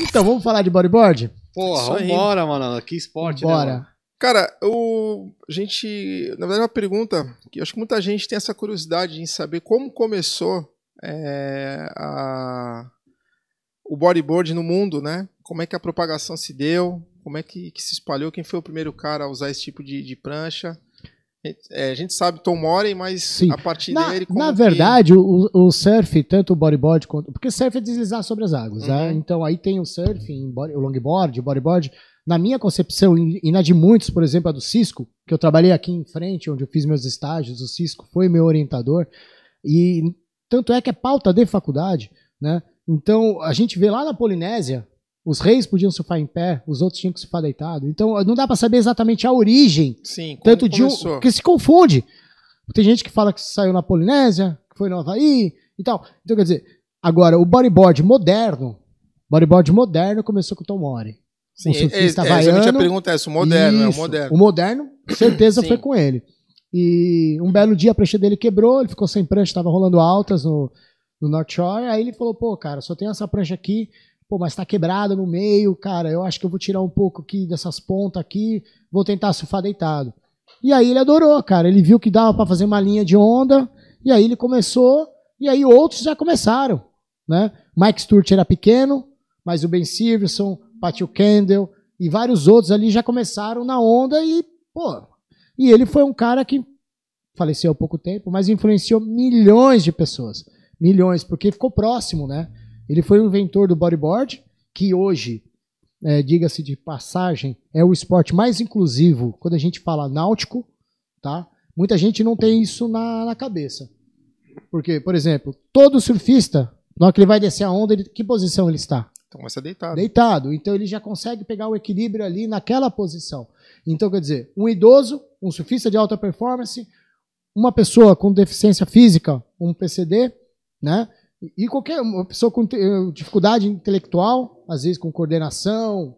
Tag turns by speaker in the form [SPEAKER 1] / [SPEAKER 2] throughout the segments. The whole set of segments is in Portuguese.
[SPEAKER 1] Então, vamos falar de bodyboard? Porra,
[SPEAKER 2] vambora, mano. Que esporte, né, Bora. né? Cara, o, a gente. Na verdade, é uma pergunta que acho que muita gente tem essa curiosidade em saber como começou é, a, o bodyboard no mundo, né? Como é que a propagação se deu, como é que, que se espalhou, quem foi o primeiro cara a usar esse tipo de, de prancha. É, a gente sabe Tom Morey, mas Sim. a partir na, dele.
[SPEAKER 1] na verdade, que... o, o, surf, tanto o bodyboard quanto. Porque surf é deslizar sobre as águas, né? uhum. né? Então aí tem o surfing, o longboard, o bodyboard. Na minha concepção, e na de muitos, por exemplo, a do Cisco, que eu trabalhei aqui em frente, onde eu fiz meus estágios, o Cisco foi meu orientador. E tanto é que é pauta de faculdade, né? Então a gente vê lá na Polinésia os reis podiam surfar em pé, os outros tinham que surfar deitado. Então não dá para saber exatamente a origem. Sim, tanto de um que se confunde. Tem gente que fala que saiu na Polinésia, que foi no Havaí e tal. Então quer dizer, agora o bodyboard moderno, bodyboard moderno começou com o Tom Mori. Sim, um surfista é, é, havaiano. A pergunta é essa, o moderno, isso, é o moderno. O moderno, certeza foi com ele. E um belo dia a prancha dele quebrou, ele ficou sem prancha, estava rolando altas no, no North Shore. Aí ele falou: pô, cara, só tem essa prancha aqui, pô, mas tá quebrado no meio, cara, eu acho que eu vou tirar um pouco aqui dessas pontas aqui, vou tentar surfar deitado. E aí ele adorou, cara, ele viu que dava para fazer uma linha de onda, e aí ele começou, e aí outros já começaram, né? Mike Sturt era pequeno, mas o Ben Silverson, Patio Kendall e vários outros ali já começaram na onda e, pô, e ele foi um cara que faleceu há pouco tempo, mas influenciou milhões de pessoas. Milhões, porque ficou próximo, né? Ele foi o inventor do bodyboard, que hoje, é, diga-se de passagem, é o esporte mais inclusivo quando a gente fala náutico, tá? Muita gente não tem isso na, na cabeça. Porque, por exemplo, todo surfista, na hora que ele vai descer a onda, ele, que posição ele está? Então vai ser deitado. Deitado. Então ele já consegue pegar o equilíbrio ali naquela posição. Então, quer dizer, um idoso, um surfista de alta performance, uma pessoa com deficiência física, um PCD, né? E qualquer pessoa com eh, dificuldade intelectual, às vezes com coordenação,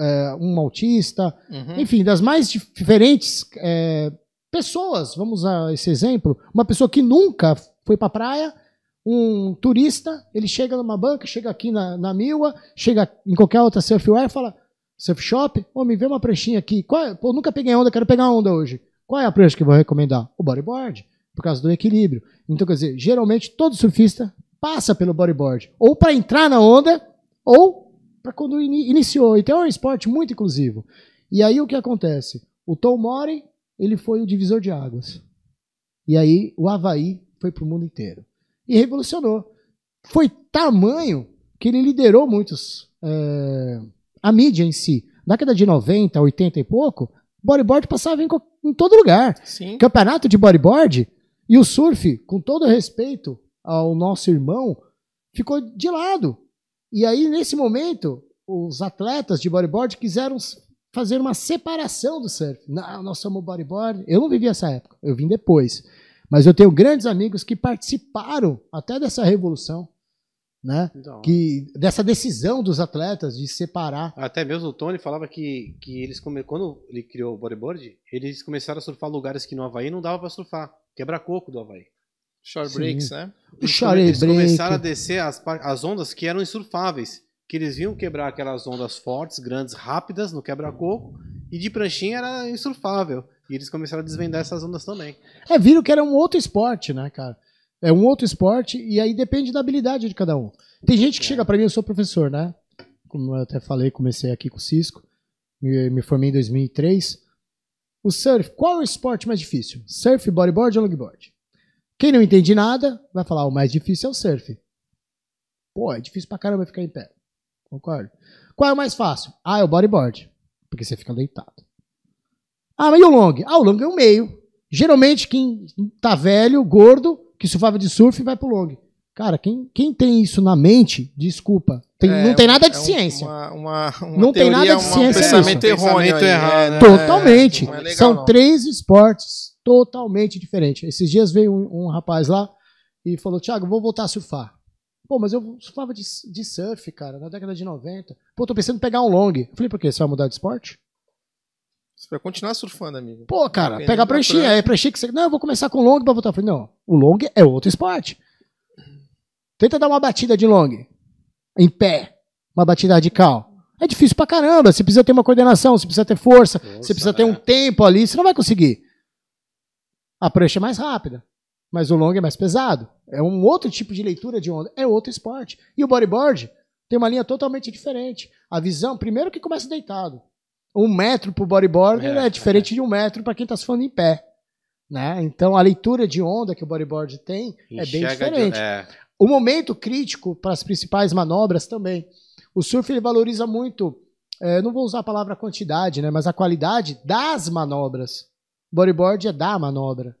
[SPEAKER 1] eh, um autista, uhum. enfim, das mais diferentes é, pessoas, vamos a esse exemplo, uma pessoa que nunca foi para a praia, um turista, ele chega numa banca, chega aqui na, na Milwa, chega em qualquer outra surfwear e fala, surf shop, oh, me vê uma pranchinha aqui, qual é? Pô, nunca peguei onda, quero pegar onda hoje. Qual é a prancha que eu vou recomendar? O bodyboard, por causa do equilíbrio. Então, quer dizer, geralmente todo surfista passa pelo bodyboard. Ou para entrar na onda, ou para quando in iniciou. Então é um esporte muito inclusivo. E aí o que acontece? O Tom Mori, ele foi o divisor de águas. E aí o Havaí foi para o mundo inteiro. E revolucionou. Foi tamanho que ele liderou muitos. É, a mídia em si. Na década de 90, 80 e pouco, bodyboard passava em, em todo lugar. Sim. Campeonato de bodyboard e o surf, com todo respeito ao nosso irmão ficou de lado. E aí, nesse momento, os atletas de bodyboard quiseram fazer uma separação do surf. Não, nós somos bodyboard. Eu não vivi essa época, eu vim depois. Mas eu tenho grandes amigos que participaram até dessa revolução, né? Então, que é. dessa decisão dos atletas de separar.
[SPEAKER 3] Até mesmo o Tony falava que, que eles quando ele criou o bodyboard, eles começaram a surfar lugares que no Havaí não dava para surfar. Quebra coco do Havaí. Shore Sim. breaks, né? O shore eles break. começaram a descer as, as ondas que eram insurfáveis, que eles vinham quebrar aquelas ondas fortes, grandes, rápidas no quebra-coco, e de pranchinha era insurfável. E eles começaram a desvendar essas ondas também.
[SPEAKER 1] É, viram que era um outro esporte, né, cara? É um outro esporte, e aí depende da habilidade de cada um. Tem gente que é. chega para mim, eu sou professor, né? Como eu até falei, comecei aqui com o Cisco, me, me formei em 2003. O surf, qual é o esporte mais difícil? Surf, bodyboard ou longboard? Quem não entende nada vai falar: o mais difícil é o surf. Pô, é difícil pra caramba ficar em pé. Concordo. Qual é o mais fácil? Ah, é o bodyboard. Porque você fica deitado. Ah, mas e o long? Ah, o long é o meio. Geralmente, quem tá velho, gordo, que sufava de surf, vai pro long. Cara, quem, quem tem isso na mente, desculpa. Tem, é, não tem
[SPEAKER 2] nada é de é ciência. Uma, uma, uma não teoria, tem nada de ciência. Um pensamento nisso. Pensamento errado, né? Né? É, Totalmente. É,
[SPEAKER 1] São não. três esportes totalmente diferente. Esses dias veio um, um rapaz lá e falou: Thiago, vou voltar a surfar. Pô, mas eu surfava de, de surf, cara, na década de 90. Pô, tô pensando em pegar um long. Eu falei: por quê? Você vai mudar de esporte? Você vai continuar
[SPEAKER 2] surfando, amigo. Pô, cara, pegar a pranchinha. Aí é
[SPEAKER 1] pranchinha que você. Não, eu vou começar com long pra voltar. Eu falei: não, o long é outro esporte. Tenta dar uma batida de long. Em pé. Uma batida radical. É difícil pra caramba. Você precisa ter uma coordenação, você precisa ter força, Nossa, você precisa ter né? um tempo ali. Você não vai conseguir. A prancha é mais rápida, mas o long é mais pesado. É um outro tipo de leitura de onda, é outro esporte. E o bodyboard tem uma linha totalmente diferente. A visão, primeiro que começa deitado. Um metro para o bodyboard é, é, diferente é. de um metro para quem está se falando em pé. Né? Então a leitura de onda que o bodyboard tem Enxerga é bem diferente. De, é. O momento crítico para as principais manobras também. O surf ele valoriza muito, é, não vou usar a palavra quantidade, né, mas a qualidade das manobras. Bodyboard é dar a manobra.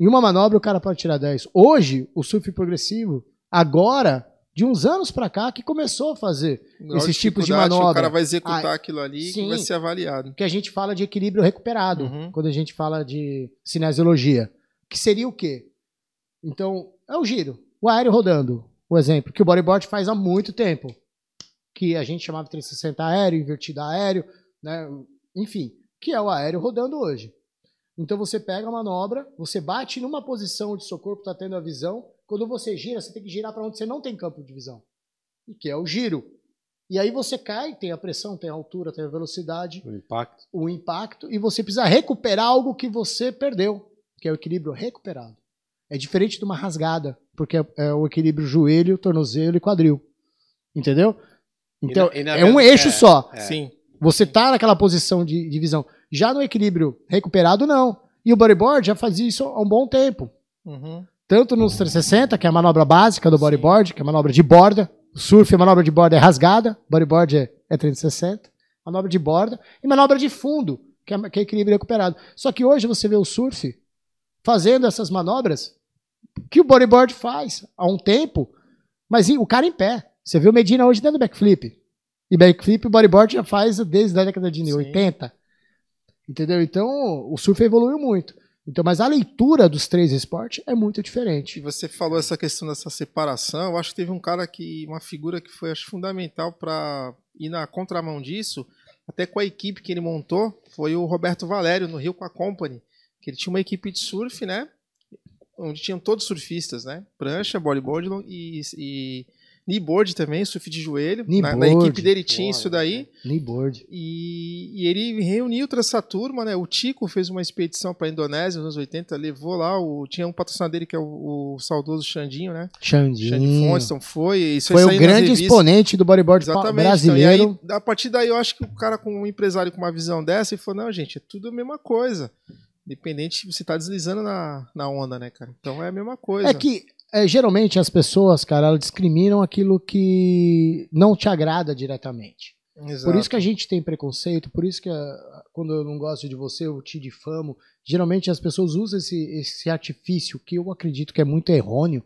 [SPEAKER 1] Em uma manobra o cara pode tirar 10. Hoje, o surf progressivo, agora, de uns anos para cá, que começou a fazer esses tipos de manobra. O cara vai executar ah, aquilo
[SPEAKER 2] ali sim, que vai ser avaliado.
[SPEAKER 1] Que a gente fala de equilíbrio recuperado, uhum. quando a gente fala de cinesiologia. Que seria o quê? Então, é o giro. O aéreo rodando, o exemplo, que o bodyboard faz há muito tempo. Que a gente chamava 360 aéreo, invertida aéreo, né? enfim, que é o aéreo rodando hoje. Então você pega a manobra, você bate numa posição onde seu corpo está tendo a visão. Quando você gira, você tem que girar para onde você não tem campo de visão, e que é o giro. E aí você cai, tem a pressão, tem a altura, tem a velocidade, o impacto, o impacto e você precisa recuperar algo que você perdeu, que é o equilíbrio recuperado. É diferente de uma rasgada, porque é, é o equilíbrio joelho, tornozelo e quadril. Entendeu? Então, e na, e na é um eixo é, só. É. Sim. Você tá naquela posição de, de visão. Já no equilíbrio recuperado, não. E o bodyboard já fazia isso há um bom tempo. Uhum. Tanto nos 360, que é a manobra básica do bodyboard, Sim. que é a manobra de borda. O surf, a manobra de borda é rasgada, bodyboard é, é 360. Manobra de borda e manobra de fundo, que é, que é equilíbrio recuperado. Só que hoje você vê o surf fazendo essas manobras que o bodyboard faz há um tempo, mas o cara em pé. Você viu Medina hoje dentro do backflip. E backflip o bodyboard já faz desde a década de Sim. 80. Entendeu? Então, o surf evoluiu muito. Então, mas a leitura dos três esportes é muito
[SPEAKER 2] diferente. E você falou essa questão dessa separação. Eu acho que teve um cara que, uma figura que foi acho, fundamental para ir na contramão disso, até com a equipe que ele montou, foi o Roberto Valério no Rio com a Company, que ele tinha uma equipe de surf, né? Onde tinham todos surfistas, né? Prancha, bodyboard e, e Kneeboard também, surf de joelho.
[SPEAKER 1] Na, na, equipe
[SPEAKER 2] dele tinha isso daí. Né? Kneeboard. E, e ele reuniu toda essa turma, né? O Tico fez uma expedição para a Indonésia nos anos 80, levou lá, o, tinha um patrocinador dele que é o, o saudoso Xandinho, né? Xandinho. Xandinho Fonston foi. Isso foi o grande exponente
[SPEAKER 1] do bodyboard Exatamente, então, brasileiro. Então,
[SPEAKER 2] aí, a partir daí, eu acho que o cara com um empresário com uma visão dessa, ele falou, não, gente, é tudo a mesma coisa. Independente, você está deslizando na, na onda, né, cara? Então é a mesma
[SPEAKER 1] coisa. É que é, geralmente as pessoas, cara, elas discriminam aquilo que não te agrada diretamente. Exato. Por isso que a gente tem preconceito, por isso que a, ah, quando eu não gosto de você, eu te difamo. Geralmente as pessoas usam esse, esse artifício que eu acredito que é muito errôneo,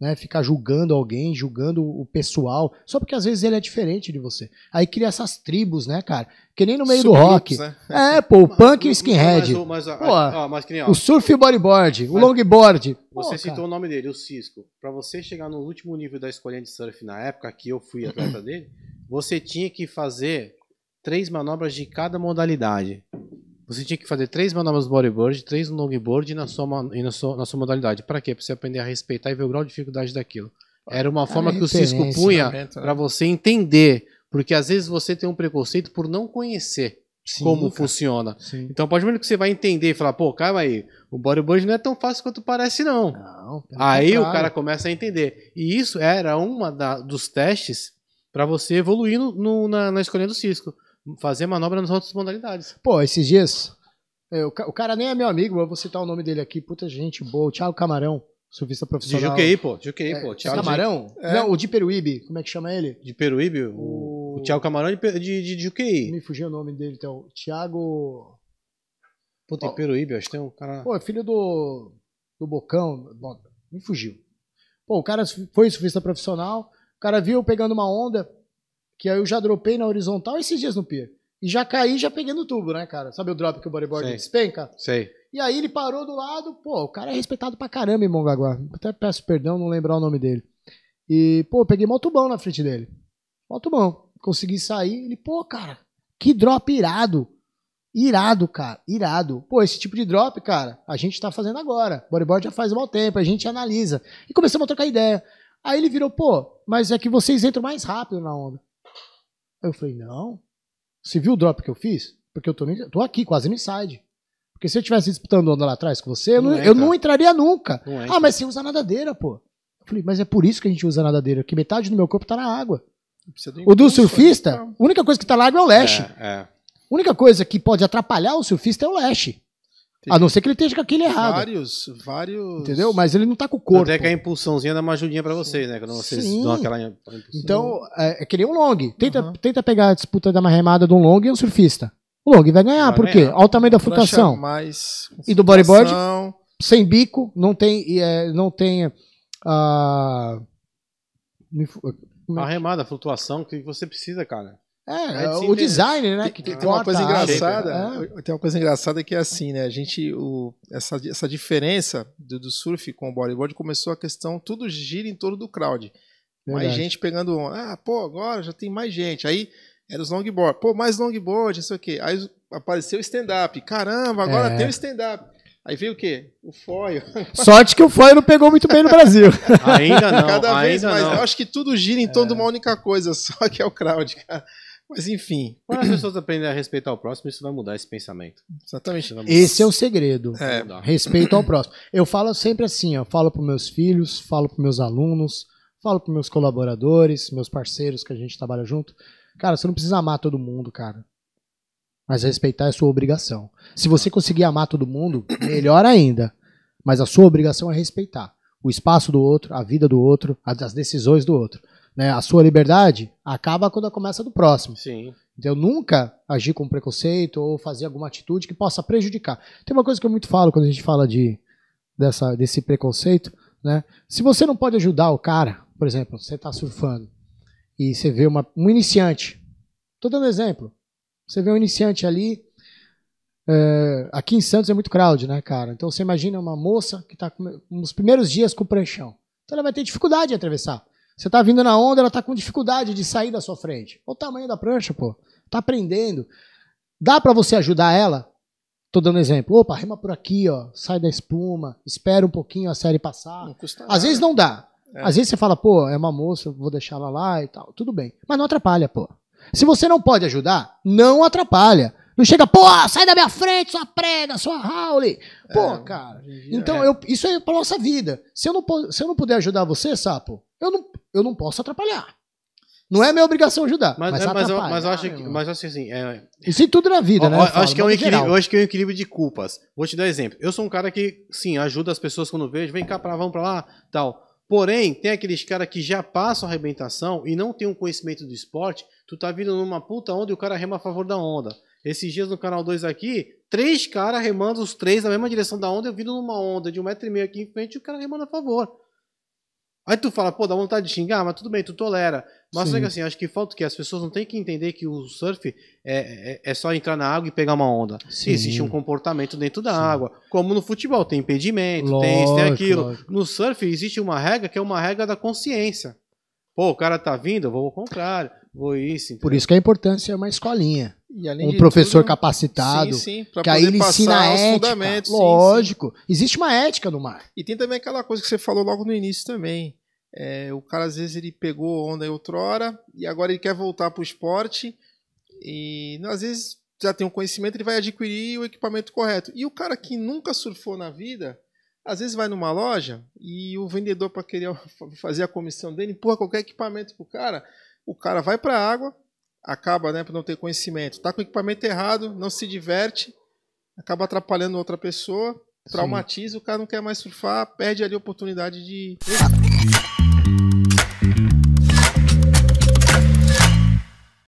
[SPEAKER 1] né? Ficar julgando alguém, julgando o pessoal, só porque às vezes ele é diferente de você. Aí cria essas tribos, né, cara? Que nem no meio do rock. Né? É, pô, o punk e o skinhead. Mas, mas, pô, ó, mas, ó, o surf e o bodyboard, o longboard. Você pô, citou
[SPEAKER 3] cara. o nome dele, o Cisco. Para você chegar no último nível da escolinha de surf na época que eu fui atleta dele, você tinha que fazer três manobras de cada modalidade. Você tinha que fazer três manobras no bodyboard, três no longboard e na sua, e na sua, na sua modalidade. Para quê? Para você aprender a respeitar e ver o grau de dificuldade daquilo. Era uma a forma que o Cisco punha né? né? para você entender. Porque às vezes você tem um preconceito por não conhecer Sim, como cara. funciona. Sim. Então, pode menos que você vai entender e falar, pô, calma aí, o bodyboard não é tão fácil quanto parece, não. não aí o cara começa a entender. E isso era uma dos testes para você
[SPEAKER 1] evoluir no, no, na, na escolha do Cisco fazer manobra nas outras modalidades. Pô, esses dias, eu, é, o cara nem é meu amigo, eu vou citar o nome dele aqui, puta gente boa, o Thiago Camarão, surfista profissional. De Juquei, pô, Juquei, é, pô. Thiago Camarão? É. Não, o de Peruíbe, como é que chama ele? De Peruíbe? O, o Thiago Camarão de, de, de Juquei. Me fugiu o nome dele, então. Thiago... Puta, em
[SPEAKER 3] Peruíbe, acho que tem um cara... Pô,
[SPEAKER 1] é filho do, do Bocão, bom, me fugiu. Pô, o cara foi surfista profissional, o cara viu pegando uma onda, que eu já dropei na horizontal esses dias no pier. E já caí, já peguei no tubo, né, cara? Sabe o drop que o bodyboard Sei. despenca? Sei. E aí ele parou do lado, pô, o cara é respeitado pra caramba em Mongaguá. Até peço perdão não lembrar o nome dele. E, pô, peguei mó tubão na frente dele. Mó tubão. Consegui sair, ele, pô, cara, que drop irado. Irado, cara, irado. Pô, esse tipo de drop, cara, a gente tá fazendo agora. Bodyboard já faz um mau tempo, a gente analisa. E começamos a trocar ideia. Aí ele virou, pô, mas é que vocês entram mais rápido na onda. Aí eu falei, não. Você viu o drop que eu fiz? Porque eu tô, no, tô aqui, quase no inside. Porque se eu tivesse disputando onda lá atrás com você, não eu, não, eu não entraria nunca. Não ah, mas você usa nadadeira, pô. Eu falei, mas é por isso que a gente usa nadadeira, que metade do meu corpo tá na água. Do o do surfista, tá. a única coisa que tá na água é o leste. É, é. A única coisa que pode atrapalhar o surfista é o leste a não ser que ele esteja com aquele errado. Vários, vários. Entendeu? Mas ele não tá com o corpo. Até
[SPEAKER 3] que a impulsãozinha dá uma ajudinha pra vocês, né? Quando vocês Sim. dão aquela impulsão.
[SPEAKER 1] Então, é, é que nem um long. Tenta, uhum. tenta pegar a disputa da remada de um long e um surfista. O long vai ganhar, vai por quê? Olha o tamanho da flutuação. Mais e do bodyboard, sem bico, não tem. É, não tem a, ah, a
[SPEAKER 3] remada, a flutuação que você precisa, cara. É, é o design, né? Que tem, tem uma coisa né? engraçada. É. Tem uma coisa
[SPEAKER 2] engraçada que é assim, né? A gente, o, essa, essa diferença do, do surf com o bodyboard começou a questão, tudo gira em torno do crowd. Verdade. Mais gente pegando onda. Ah, pô, agora já tem mais gente. Aí era os longboard. Pô, mais longboard, não sei o quê. Aí apareceu o stand-up. Caramba, agora é. tem o stand-up. Aí veio o quê? O foil. Sorte
[SPEAKER 1] que o foil não pegou muito bem no Brasil. ainda não. Cada ainda
[SPEAKER 2] vez mais. Não. Eu acho que tudo gira em torno é. de uma é. única coisa só, que é o
[SPEAKER 3] crowd, cara. Mas enfim, quando as pessoas aprendem a respeitar o próximo, isso vai mudar esse pensamento. Exatamente. Esse é o segredo. É. Respeito
[SPEAKER 1] ao próximo. Eu falo sempre assim, eu falo para meus filhos, falo para meus alunos, falo para meus colaboradores, meus parceiros que a gente trabalha junto. Cara, você não precisa amar todo mundo, cara. Mas respeitar é sua obrigação. Se você conseguir amar todo mundo, melhor ainda. Mas a sua obrigação é respeitar o espaço do outro, a vida do outro, as decisões do outro né, a sua liberdade acaba quando começa do próximo. Sim. Então, nunca agir com preconceito ou fazer alguma atitude que possa prejudicar. Tem uma coisa que eu muito falo quando a gente fala de, dessa, desse preconceito, né? Se você não pode ajudar o cara, por exemplo, você está surfando e você vê uma, um iniciante, estou dando exemplo, você vê um iniciante ali, é, aqui em Santos é muito crowd, né, cara? Então, você imagina uma moça que está nos primeiros dias com o pranchão. Então, ela vai ter dificuldade de atravessar. Você está vindo na onda, ela está com dificuldade de sair da sua frente. Olha o tamanho da prancha, pô. Está aprendendo. Dá para você ajudar ela? Estou dando exemplo. Opa, rema por aqui, ó, sai da espuma, espera um pouquinho a série passar. Não custa nada. Às vezes não dá. É. Às vezes você fala, pô, é uma moça, vou deixar ela lá e tal. Tudo bem. Mas não atrapalha, pô. Se você não pode ajudar, não atrapalha. Não chega, pô, sai da minha frente, sua prega, sua Howley. Pô, é, cara. Então, é. eu, isso é pra nossa vida. Se eu, não, se eu não puder ajudar você, sapo, eu não, eu não posso atrapalhar. Não é minha obrigação ajudar. Mas, mas, é, mas, eu, mas eu acho
[SPEAKER 3] que. Mas eu acho assim. É,
[SPEAKER 1] Isso em tudo na vida, né? eu, né? Eu, eu acho, que é um equilíbrio, eu acho que
[SPEAKER 3] é um equilíbrio de culpas. Vou te dar um exemplo. Eu sou um cara que, sim, ajuda as pessoas quando vejo, vem cá pra vamos pra lá, tal. Porém, tem aqueles caras que já passam a arrebentação e não tem um conhecimento do esporte. Tu tá vindo numa puta onda e o cara rema a favor da onda. Esses dias no canal 2 aqui, três caras remando os três na mesma direção da onda, eu vindo numa onda de um metro e meio aqui em frente e o cara remando a favor. Aí tu fala, pô, dá vontade de xingar, mas tudo bem, tu tolera. Mas é que assim, acho que falta que as pessoas não têm que entender que o surf é, é, é só entrar na água e pegar uma onda. Sim. Existe um comportamento dentro da Sim. água. Como no futebol, tem impedimento, lógico, tem isso, tem aquilo. Lógico. No surf existe uma regra que é uma regra da consciência. Pô, o cara tá vindo, eu vou ao contrário, vou isso. Por isso
[SPEAKER 1] que a importância é uma escolinha. um professor tudo, capacitado, sim, sim, que aí ele ensina a ética. Lógico, sim, existe uma ética no mar.
[SPEAKER 2] E tem também aquela coisa que você falou logo no início também é, o cara às vezes ele pegou onda em outrora e agora ele quer voltar para o esporte e às vezes já tem o um conhecimento, ele vai adquirir o equipamento correto. E o cara que nunca surfou na vida, às vezes vai numa loja e o vendedor para querer fazer a comissão dele, empurra qualquer equipamento pro cara, o cara vai para a água, acaba, né, por não ter conhecimento, tá com o equipamento errado, não se diverte, acaba atrapalhando outra pessoa, traumatiza, Sim. o cara não quer mais surfar, perde ali a oportunidade
[SPEAKER 1] de Mm-hmm.